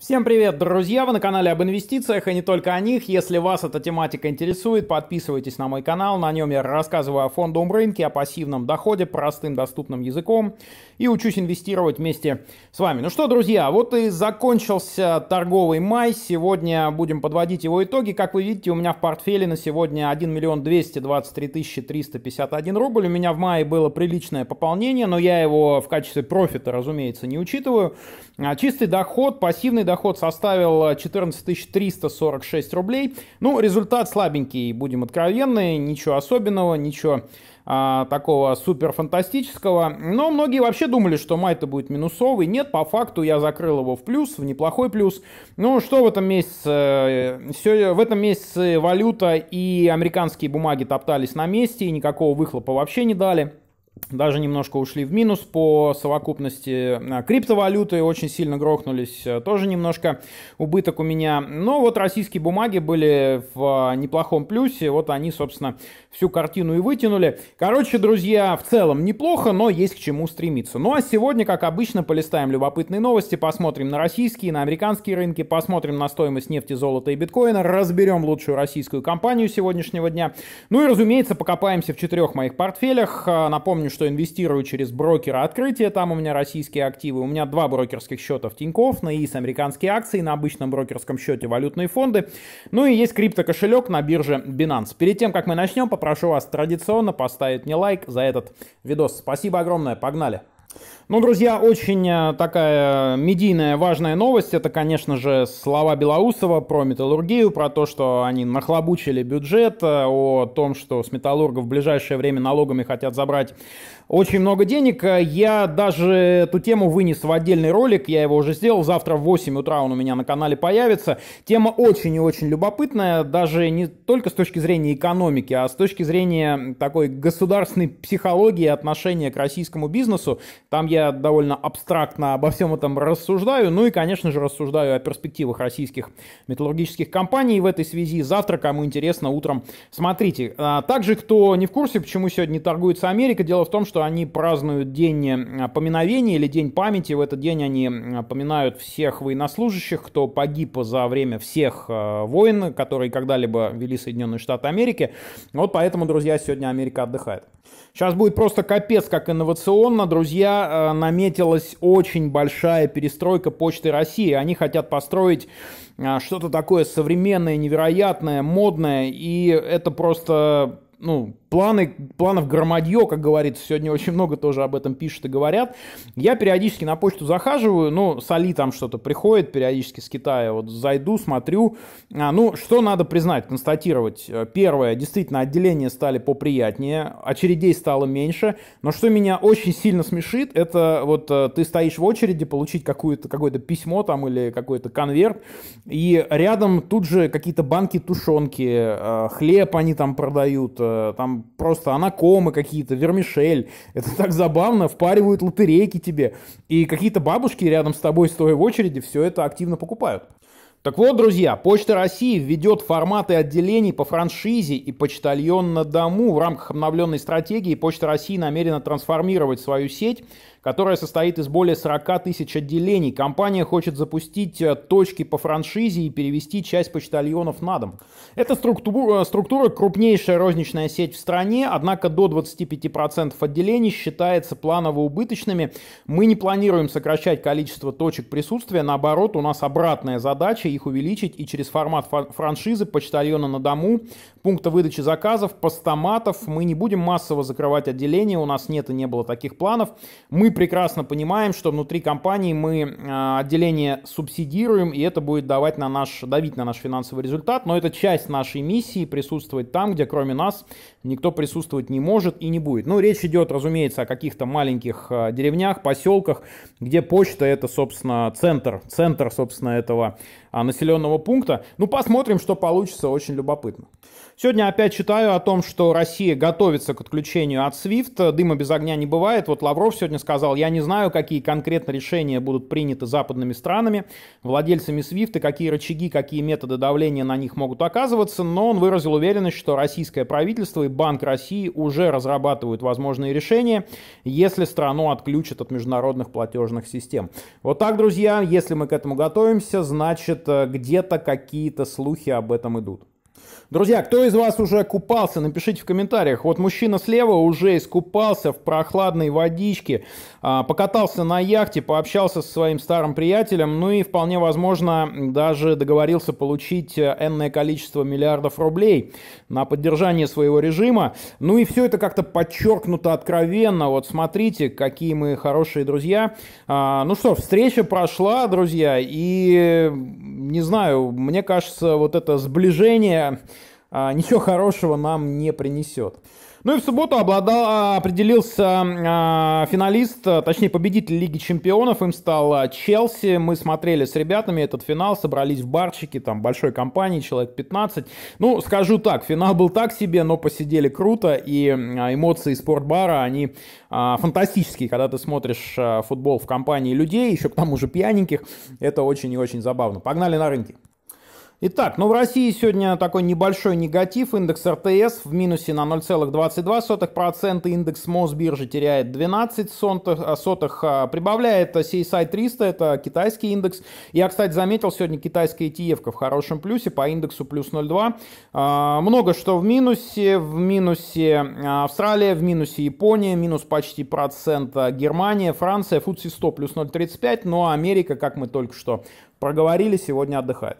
Всем привет, друзья! Вы на канале об инвестициях и не только о них. Если вас эта тематика интересует, подписывайтесь на мой канал. На нем я рассказываю о фондовом рынке, о пассивном доходе простым доступным языком и учусь инвестировать вместе с вами. Ну что, друзья, вот и закончился торговый май. Сегодня будем подводить его итоги. Как вы видите, у меня в портфеле на сегодня 1 миллион 223 тысячи 351 рубль. У меня в мае было приличное пополнение, но я его в качестве профита, разумеется, не учитываю. А, чистый доход, пассивный доход составил 14 346 рублей. Ну, результат слабенький, будем откровенны, ничего особенного, ничего а, такого супер фантастического. Но многие вообще думали, что май-то будет минусовый. Нет, по факту я закрыл его в плюс, в неплохой плюс. Ну, что в этом месяце? Э, Все, в этом месяце валюта и американские бумаги топтались на месте, и никакого выхлопа вообще не дали даже немножко ушли в минус по совокупности. А, криптовалюты очень сильно грохнулись, э, тоже немножко убыток у меня. Но вот российские бумаги были в а, неплохом плюсе, вот они, собственно, всю картину и вытянули. Короче, друзья, в целом неплохо, но есть к чему стремиться. Ну а сегодня, как обычно, полистаем любопытные новости, посмотрим на российские, на американские рынки, посмотрим на стоимость нефти, золота и биткоина, разберем лучшую российскую компанию сегодняшнего дня. Ну и, разумеется, покопаемся в четырех моих портфелях. А, напомню, Напомню, что инвестирую через брокера открытия, там у меня российские активы, у меня два брокерских счета в Тинькофф, на ИС американские акции, на обычном брокерском счете валютные фонды, ну и есть криптокошелек на бирже Binance. Перед тем, как мы начнем, попрошу вас традиционно поставить мне лайк за этот видос. Спасибо огромное, погнали! Ну, друзья, очень э, такая медийная важная новость. Это, конечно же, слова Белоусова про металлургию, про то, что они нахлобучили бюджет, э, о том, что с металлургов в ближайшее время налогами хотят забрать очень много денег. Э, я даже эту тему вынес в отдельный ролик, я его уже сделал. Завтра в 8 утра он у меня на канале появится. Тема очень и очень любопытная, даже не только с точки зрения экономики, а с точки зрения такой государственной психологии отношения к российскому бизнесу. Там я я довольно абстрактно обо всем этом рассуждаю. Ну и, конечно же, рассуждаю о перспективах российских металлургических компаний в этой связи. Завтра, кому интересно, утром смотрите. А также, кто не в курсе, почему сегодня торгуется Америка, дело в том, что они празднуют День а, поминовения или День памяти. В этот день они а, поминают всех военнослужащих, кто погиб за время всех а, войн, которые когда-либо вели Соединенные Штаты Америки. Вот поэтому, друзья, сегодня Америка отдыхает. Сейчас будет просто капец, как инновационно, друзья наметилась очень большая перестройка Почты России. Они хотят построить а, что-то такое современное, невероятное, модное, и это просто ну, планы, планов громадье, как говорится, сегодня очень много тоже об этом пишут и говорят. Я периодически на почту захаживаю, ну, с Али там что-то приходит периодически с Китая, вот зайду, смотрю. А, ну, что надо признать, констатировать? Э, первое, действительно, отделения стали поприятнее, очередей стало меньше, но что меня очень сильно смешит, это вот э, ты стоишь в очереди получить какое-то какое письмо там или какой-то конверт, и рядом тут же какие-то банки тушенки, э, хлеб они там продают, Э, там просто анакомы какие-то, вермишель. Это так забавно, впаривают лотерейки тебе. И какие-то бабушки рядом с тобой, стоя в очереди, все это активно покупают. Так вот, друзья, Почта России введет форматы отделений по франшизе и почтальон на дому. В рамках обновленной стратегии Почта России намерена трансформировать свою сеть которая состоит из более 40 тысяч отделений. Компания хочет запустить э, точки по франшизе и перевести часть почтальонов на дом. Эта э, структура, структура крупнейшая розничная сеть в стране, однако до 25% отделений считается планово убыточными. Мы не планируем сокращать количество точек присутствия, наоборот, у нас обратная задача их увеличить и через формат франшизы, почтальона на дому, пункта выдачи заказов, постаматов мы не будем массово закрывать отделения, у нас нет и не было таких планов. Мы прекрасно понимаем, что внутри компании мы а, отделение субсидируем, и это будет давать на наш, давить на наш финансовый результат, но это часть нашей миссии присутствовать там, где кроме нас никто присутствовать не может и не будет. Ну, речь идет, разумеется, о каких-то маленьких а, деревнях, поселках, где почта это, собственно, центр, центр, собственно, этого а, населенного пункта. Ну, посмотрим, что получится, очень любопытно. Сегодня опять читаю о том, что Россия готовится к отключению от SWIFT, дыма без огня не бывает. Вот Лавров сегодня сказал, я не знаю, какие конкретно решения будут приняты западными странами, владельцами SWIFT, и какие рычаги, какие методы давления на них могут оказываться, но он выразил уверенность, что российское правительство и Банк России уже разрабатывают возможные решения, если страну отключат от международных платежных систем. Вот так, друзья, если мы к этому готовимся, значит, значит, где-то какие-то слухи об этом идут. Друзья, кто из вас уже купался, напишите в комментариях. Вот мужчина слева уже искупался в прохладной водичке, а, покатался на яхте, пообщался со своим старым приятелем, ну и вполне возможно даже договорился получить э, энное количество миллиардов рублей на поддержание своего режима. Ну и все это как-то подчеркнуто откровенно. Вот смотрите, какие мы хорошие друзья. А, ну что, встреча прошла, друзья, и не знаю, мне кажется, вот это сближение а, ничего хорошего нам не принесет. Ну и в субботу обладал, а, определился э, финалист, точнее победитель Лиги Чемпионов, им стал Челси. Мы смотрели с ребятами этот финал, собрались в барчике, там большой компании, человек 15. Ну, скажу так, финал был так себе, но посидели круто, и эмоции спортбара, они э, фантастические, когда ты смотришь э, футбол в компании людей, еще к тому же пьяненьких, это очень и очень забавно. Погнали на рынки. Итак, ну в России сегодня такой небольшой негатив. Индекс РТС в минусе на 0,22%. Индекс Мосбиржи теряет 12 сотых. А, сотых а, прибавляет CSI 300, это китайский индекс. Я, кстати, заметил сегодня китайская ETF в хорошем плюсе по индексу плюс 0,2. А, много что в минусе. В минусе Австралия, в минусе Япония, минус почти процент Германия, Франция, FTSE 100 плюс 0,35. Но ну, Америка, как мы только что проговорили, сегодня отдыхает.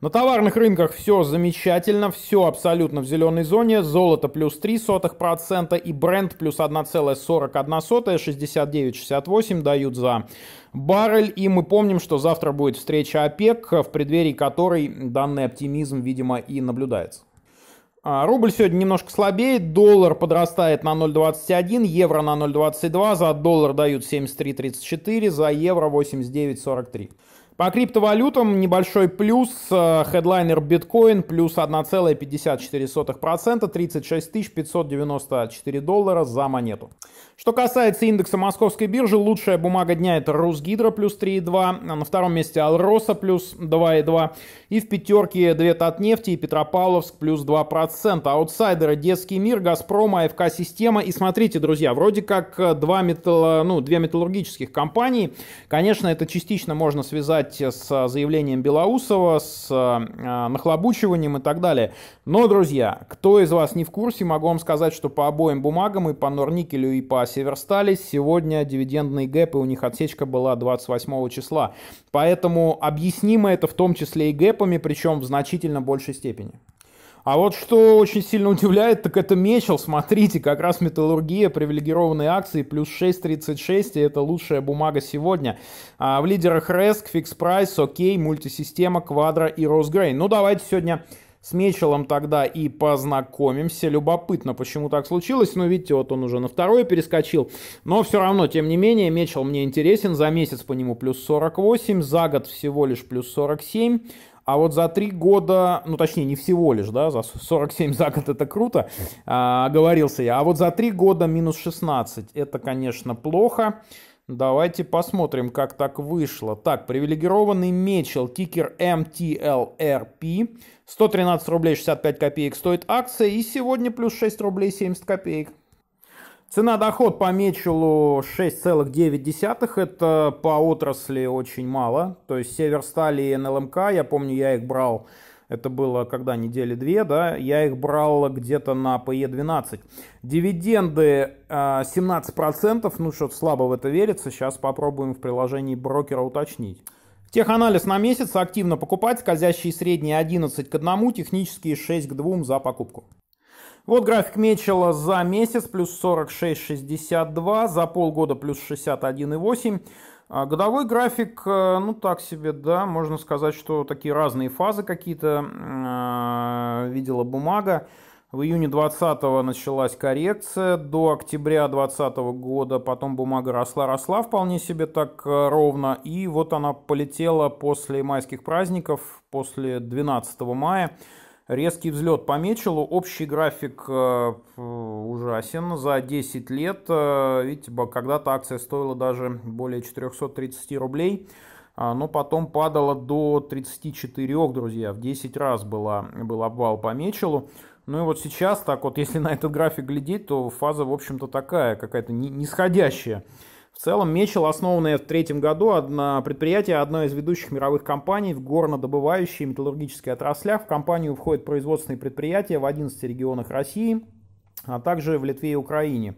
На товарных рынках все замечательно, все абсолютно в зеленой зоне. Золото плюс 0,03% и бренд плюс 1,41, 69,68 дают за баррель. И мы помним, что завтра будет встреча ОПЕК, в преддверии которой данный оптимизм, видимо, и наблюдается. А, рубль сегодня немножко слабеет, доллар подрастает на 0,21, евро на 0,22, за доллар дают 73,34, за евро 89,43. По криптовалютам небольшой плюс. Э, хедлайнер биткоин плюс 1,54%, 36 594 доллара за монету. Что касается индекса московской биржи, лучшая бумага дня это Русгидро плюс 3,2, а на втором месте Алроса плюс 2,2 и в пятерке две Татнефти и Петропавловск плюс 2%. Аутсайдеры Детский мир, Газпром, АФК Система и смотрите, друзья, вроде как э, два металл, ну, две металлургических компании. Конечно, это частично можно связать кстати, с э, заявлением Белоусова, с э, э, нахлобучиванием и так далее. Но, друзья, кто из вас не в курсе, могу вам сказать, что по обоим бумагам, и по Норникелю, и по Северстали, сегодня дивидендный гэп, и у них отсечка была 28 числа. Поэтому объяснимо это в том числе и гэпами, причем в значительно большей степени. А вот что очень сильно удивляет, так это Мечел. Смотрите, как раз металлургия, привилегированные акции, плюс 6,36, и это лучшая бумага сегодня. А в лидерах Реск, Фикс Прайс, Окей, Мультисистема, Квадро и Росгрейн. Ну, давайте сегодня с Мечелом тогда и познакомимся. Любопытно, почему так случилось. Ну, видите, вот он уже на второе перескочил. Но все равно, тем не менее, Мечел мне интересен. За месяц по нему плюс 48, за год всего лишь плюс 47. А вот за три года, ну точнее не всего лишь, да, за 47 за год это круто, а, говорился я. А вот за три года минус 16, это, конечно, плохо. Давайте посмотрим, как так вышло. Так, привилегированный Мечел, тикер MTLRP. 113 рублей 65 копеек стоит акция. И сегодня плюс 6 рублей 70 копеек. Цена-доход по Мечелу 6,9, это по отрасли очень мало. То есть Северстали и НЛМК, я помню, я их брал, это было когда, недели две, да, я их брал где-то на ПЕ-12. Дивиденды 17%, а, ну что-то слабо в это верится, сейчас попробуем в приложении брокера уточнить. Теханализ на месяц активно покупать, скользящие средние 11 к 1, технические 6 к 2 за покупку. Вот график Мечела за месяц плюс 46,62, за полгода плюс 61,8. А годовой график, э, ну так себе, да, можно сказать, что такие разные фазы какие-то э, видела бумага. В июне 20 началась коррекция до октября 2020 года, потом бумага росла-росла вполне себе так э, ровно, и вот она полетела после майских праздников, после 12 мая Резкий взлет по Мечелу. Общий график э, ужасен. За 10 лет, э, видите, когда-то акция стоила даже более 430 рублей. А, но потом падала до 34, друзья. В 10 раз была, был обвал по Мечелу. Ну и вот сейчас, так вот, если на этот график глядеть, то фаза, в общем-то, такая, какая-то нисходящая. Не, в целом, Мечел, основанное в третьем году, одно предприятие одной из ведущих мировых компаний в горнодобывающей и металлургической отраслях. В компанию входят производственные предприятия в 11 регионах России, а также в Литве и Украине.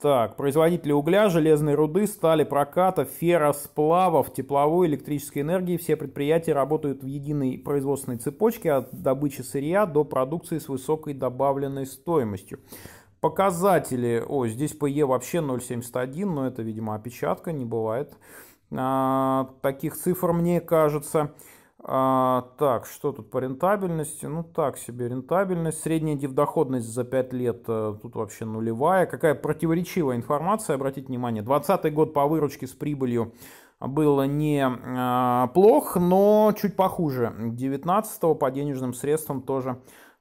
Так, производители угля, железной руды, стали проката, ферросплавов, тепловой, электрической энергии. Все предприятия работают в единой производственной цепочке от добычи сырья до продукции с высокой добавленной стоимостью. Показатели. О, здесь PE вообще 0.71, но это, видимо, опечатка, не бывает. А, таких цифр, мне кажется. А, так, что тут по рентабельности? Ну, так себе рентабельность. Средняя дивдоходность за 5 лет а, тут вообще нулевая. Какая противоречивая информация, обратите внимание. 20 год по выручке с прибылью было не а, плох, но чуть похуже. 19 по денежным средствам тоже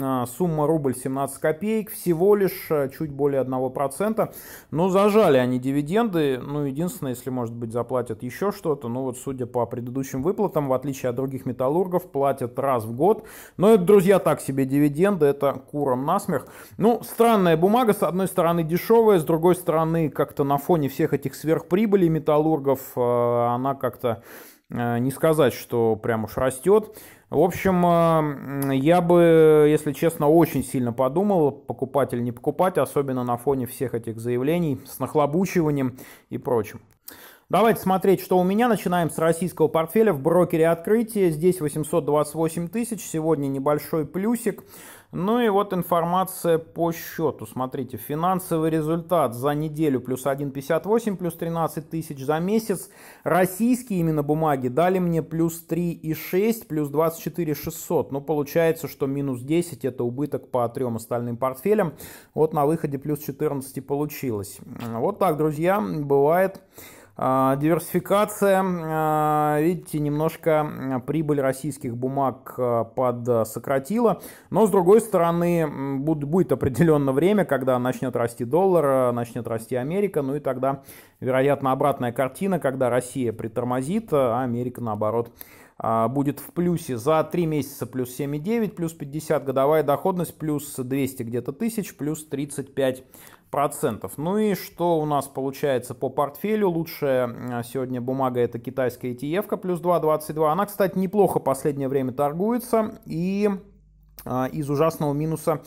А, сумма рубль 17 копеек, всего лишь э, чуть более 1%. Но ну, зажали они дивиденды. Ну, единственное, если, может быть, заплатят еще что-то. Ну, вот судя по предыдущим выплатам, в отличие от других металлургов, платят раз в год. Но это, друзья, так себе дивиденды, это куром насмерть, Ну, странная бумага, с одной стороны дешевая, с другой стороны как-то на фоне всех этих сверхприбылей металлургов э, она как-то э, не сказать, что прям уж растет. В общем, э, я бы, если честно, очень сильно подумал, покупать или не покупать, особенно на фоне всех этих заявлений с нахлобучиванием и прочим. Давайте смотреть, что у меня. Начинаем с российского портфеля в брокере открытия. Здесь 828 тысяч, сегодня небольшой плюсик. Ну и вот информация по счету. Смотрите, финансовый результат за неделю плюс 1,58, плюс 13 тысяч за месяц. Российские именно бумаги дали мне плюс 3,6, плюс 24 600. Но получается, что минус 10 это убыток по трем остальным портфелям. Вот на выходе плюс 14 получилось. Вот так, друзья, бывает. А, диверсификация, а, видите, немножко прибыль российских бумаг а, подсократила, но с другой стороны будет определенное время, когда начнет расти доллар, начнет расти Америка, ну и тогда, вероятно, обратная картина, когда Россия притормозит, а Америка, наоборот, будет в плюсе за 3 месяца плюс 7,9, плюс 50 годовая доходность, плюс 200 где-то тысяч, плюс 35 процентов. Ну и что у нас получается по портфелю? Лучшая сегодня бумага это китайская ETF плюс 2,22. Она, кстати, неплохо последнее время торгуется и а, из ужасного минуса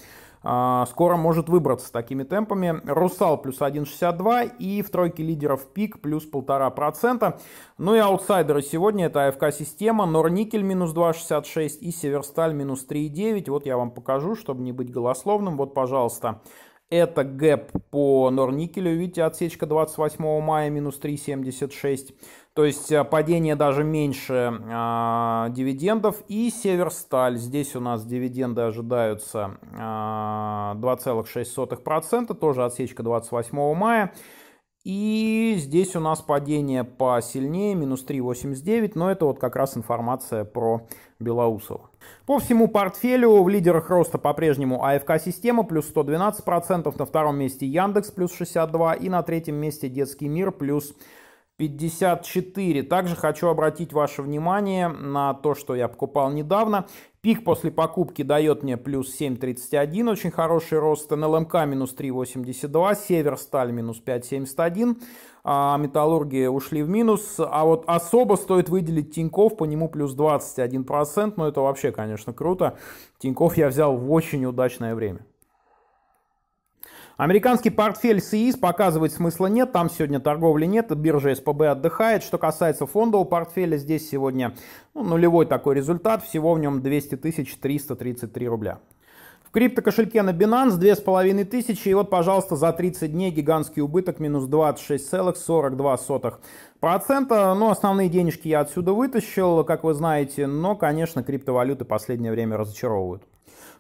а, скоро может выбраться такими темпами. Русал плюс 1,62 и в тройке лидеров пик плюс полтора процента. Ну и аутсайдеры сегодня это АФК-система, Норникель минус 2,66 и Северсталь минус 3,9. Вот я вам покажу, чтобы не быть голословным. Вот, пожалуйста, это гэп по норникелю, видите, отсечка 28 мая, минус 3,76. То есть э, падение даже меньше э, дивидендов. И Северсталь, здесь у нас дивиденды ожидаются э, а, 2,6%, тоже отсечка 28 мая. И здесь у нас падение посильнее, минус 3,89, но это вот как раз информация про Белоусова. По всему портфелю в лидерах роста по-прежнему АФК-система плюс 112%, на втором месте Яндекс плюс 62% и на третьем месте Детский мир плюс 54. Также хочу обратить ваше внимание на то, что я покупал недавно. Пик после покупки дает мне плюс 7.31, очень хороший рост. НЛМК минус 3.82, Северсталь минус 5.71, а ушли в минус, а вот особо стоит выделить Тиньков, по нему плюс 21%, но ну, это вообще, конечно, круто. Тиньков я взял в очень удачное время. Американский портфель СИИС показывать смысла нет, там сегодня торговли нет, биржа СПБ отдыхает. Что касается фондового портфеля, здесь сегодня ну, нулевой такой результат, всего в нем 200 333 рубля криптокошельке на Binance 2500, и вот, пожалуйста, за 30 дней гигантский убыток минус 26,42%. Процента, ну, основные денежки я отсюда вытащил, как вы знаете, но, конечно, криптовалюты последнее время разочаровывают.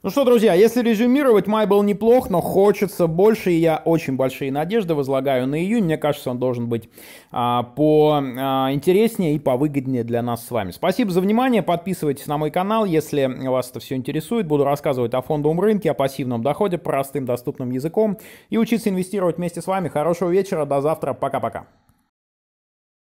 Ну что, друзья, если резюмировать, май был неплох, но хочется больше, и я очень большие надежды возлагаю на июнь. Мне кажется, он должен быть а, поинтереснее а, и повыгоднее для нас с вами. Спасибо за внимание, подписывайтесь на мой канал, если вас это все интересует. Буду рассказывать о фондовом рынке, о пассивном доходе простым доступным языком и учиться инвестировать вместе с вами. Хорошего вечера, до завтра, пока-пока.